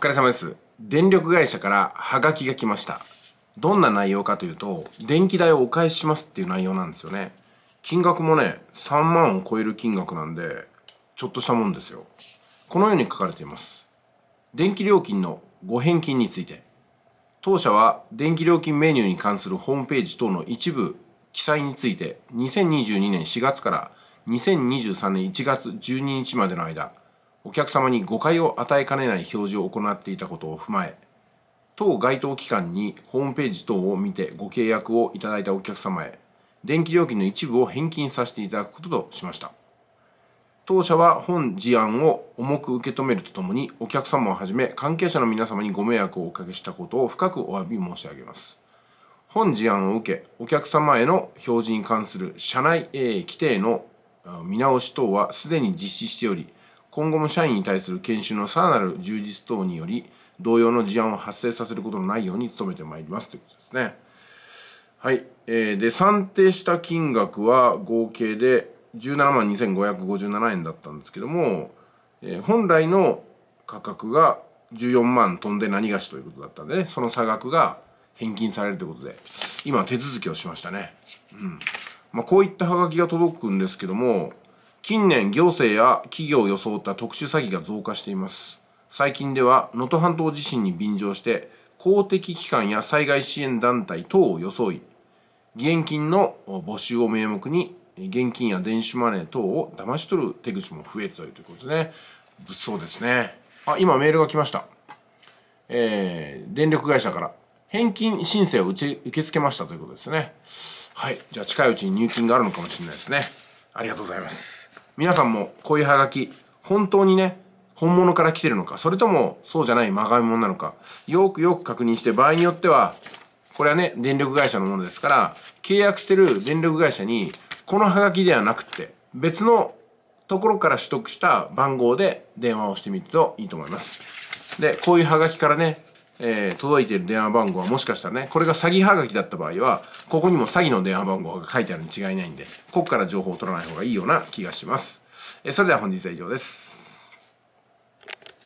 疲れ様です。電力会社からハガキが来ました。どんな内容かというと、電気代をお返ししますっていう内容なんですよね。金額もね、3万を超える金額なんで、ちょっとしたもんですよ。このように書かれています。電気料金のご返金について。当社は電気料金メニューに関するホームページ等の一部記載について、2022年4月から2023年1月12日までの間、お客様に誤解を与えかねない表示を行っていたことを踏まえ当該当機関にホームページ等を見てご契約をいただいたお客様へ電気料金の一部を返金させていただくこととしました当社は本事案を重く受け止めるとともにお客様をはじめ関係者の皆様にご迷惑をおかけしたことを深くお詫び申し上げます本事案を受けお客様への表示に関する社内規定の見直し等はすでに実施しており今後も社員に対する研修のさらなる充実等により同様の事案を発生させることのないように努めてまいりますということですね。はい、えー、で算定した金額は合計で17万2557円だったんですけども、えー、本来の価格が14万飛んで何がしということだったんで、ね、その差額が返金されるということで今手続きをしましたね。うんまあ、こういったハガキが届くんですけども近年行政や企業を装った特殊詐欺が増加しています最近では能登半島地震に便乗して公的機関や災害支援団体等を装い現金の募集を名目に現金や電子マネー等を騙し取る手口も増えているということでね物騒ですねあ今メールが来ましたえー、電力会社から返金申請を受け付けましたということですねはいじゃあ近いうちに入金があるのかもしれないですねありがとうございます皆さんもこういうハガキ本当にね本物から来てるのかそれともそうじゃないまがいものなのかよくよく確認して場合によってはこれはね電力会社のものですから契約してる電力会社にこのハガキではなくって別のところから取得した番号で電話をしてみるといいと思いますでこういうハガキからねえー、届いている電話番号はもしかしたらね、これが詐欺はがきだった場合は、ここにも詐欺の電話番号が書いてあるに違いないんで、ここから情報を取らない方がいいような気がします。えー、それでは本日は以上です。